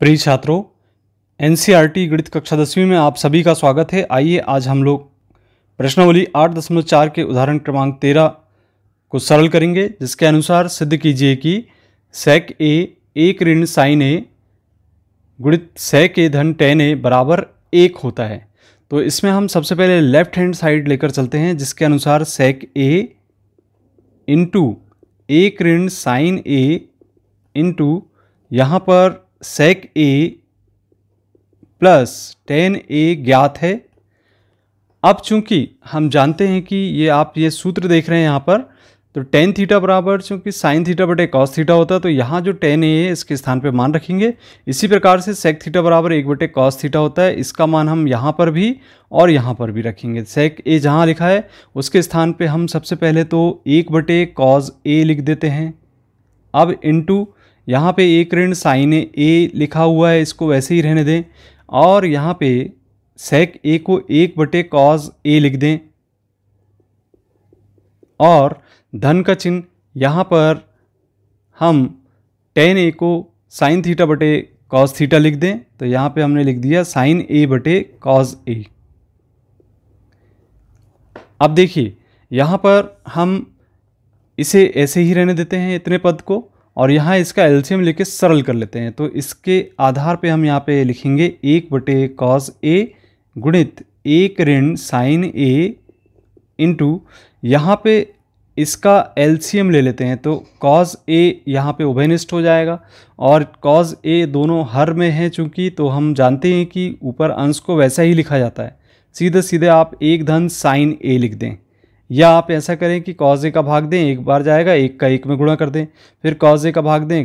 प्रिय छात्रों एनसीईआरटी गणित कक्षा दसवीं में आप सभी का स्वागत है आइए आज हम लोग प्रश्नावली आठ दशमलव चार के उदाहरण क्रमांक तेरह को सरल करेंगे जिसके अनुसार सिद्ध कीजिए कि सेक ए एक ऋण साइन ए गुणित सेक ए धन टेन ए बराबर एक होता है तो इसमें हम सबसे पहले लेफ्ट हैंड साइड लेकर चलते हैं जिसके अनुसार सेक ए इंटू एक ऋण साइन ए इंटू यहाँ पर सेक ए प्लस टेन ए ज्ञात है अब चूंकि हम जानते हैं कि ये आप ये सूत्र देख रहे हैं यहाँ पर तो टेन थीटा बराबर चूंकि साइन थीटा बटे कॉस थीटा होता है तो यहाँ जो टेन ए है इसके स्थान पे मान रखेंगे इसी प्रकार से सेक थीटा बराबर एक बटे कॉस थीटा होता है इसका मान हम यहाँ पर भी और यहाँ पर भी रखेंगे सेक ए जहाँ लिखा है उसके स्थान पे हम सबसे पहले तो एक बटे कॉस ए लिख देते हैं अब इंटू यहाँ पे एक ऋण साइन ए लिखा हुआ है इसको वैसे ही रहने दें और यहाँ पे सेक ए को एक बटे कॉज ए लिख दें और धन का चिन्ह यहाँ पर हम टेन ए को साइन थीटा बटे कॉज थीटा लिख दें तो यहाँ पे हमने लिख दिया साइन ए बटे कॉज ए अब देखिए यहाँ पर हम इसे ऐसे ही रहने देते हैं इतने पद को और यहाँ इसका एल्शियम लेके सरल कर लेते हैं तो इसके आधार पे हम यहाँ पे लिखेंगे एक बटे कॉस ए गुणित एक ऋण साइन ए इंटू यहाँ पे इसका एल्शियम ले लेते हैं तो कॉज ए यहाँ पे उभयनिष्ठ हो जाएगा और कॉज ए दोनों हर में हैं चूँकि तो हम जानते हैं कि ऊपर अंश को वैसा ही लिखा जाता है सीधे सीधे आप एक धन साइन ए लिख दें या आप ऐसा करें कि कॉज ए का भाग दें एक बार जाएगा एक का एक में गुणा कर दें फिर कॉज ए का भाग दें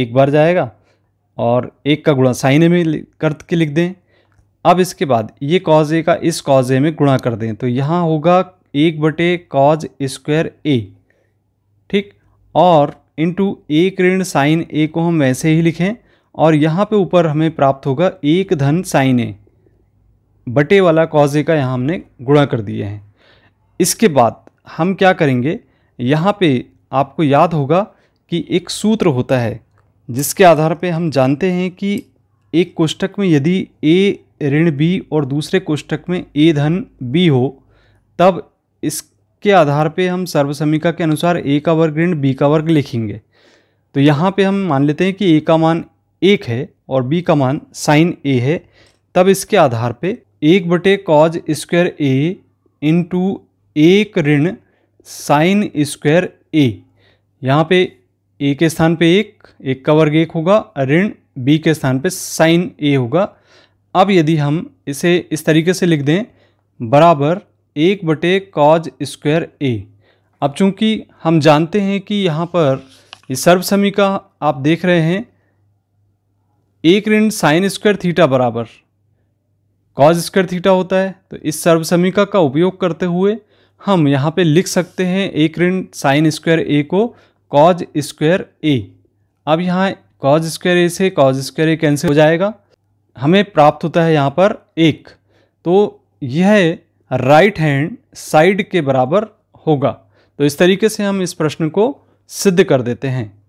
एक बार जाएगा और एक का गुणा साइन ए में कर के लिख दें अब इसके बाद ये कॉज ए का इस कॉज ए में गुणा कर दें तो यहाँ होगा एक बटे कॉज स्क्वायर ए ठीक और इंटू एक ऋण साइन ए को हम वैसे ही लिखें और यहाँ पे ऊपर हमें प्राप्त होगा एक धन साइन ए बटे वाला कॉज ए का यहाँ हमने गुणा कर दिए हैं इसके बाद हम क्या करेंगे यहाँ पे आपको याद होगा कि एक सूत्र होता है जिसके आधार पे हम जानते हैं कि एक कोष्टक में यदि ए ऋण बी और दूसरे कोष्टक में ए धन बी हो तब इसके आधार पे हम सर्वसमिका के अनुसार ए का वर्ग ऋण बी का वर्ग लिखेंगे तो यहाँ पे हम मान लेते हैं कि ए का मान एक है और बी का मान साइन ए है तब इसके आधार पर एक बटे cos square A into एक ऋण साइन स्क्वायर ए यहाँ पे ए के स्थान पे एक एक का वर्ग एक होगा ऋण बी के स्थान पे साइन ए होगा अब यदि हम इसे इस तरीके से लिख दें बराबर एक बटे कॉज स्क्वायर ए अब चूंकि हम जानते हैं कि यहाँ पर ये सर्वसमी का आप देख रहे हैं एक ऋण साइन स्क्वायर थीटा बराबर कॉज स्क्वायर थीटा होता है तो इस सर्वसमीका का उपयोग करते हुए हम यहाँ पे लिख सकते हैं एक ऋण साइन स्क्वायर ए को कॉज स्क्वायर ए अब यहाँ कॉज स्क्वायर ए से कॉज स्क्वायर ए कैंसिल हो जाएगा हमें प्राप्त होता है यहाँ पर एक तो यह राइट हैंड साइड के बराबर होगा तो इस तरीके से हम इस प्रश्न को सिद्ध कर देते हैं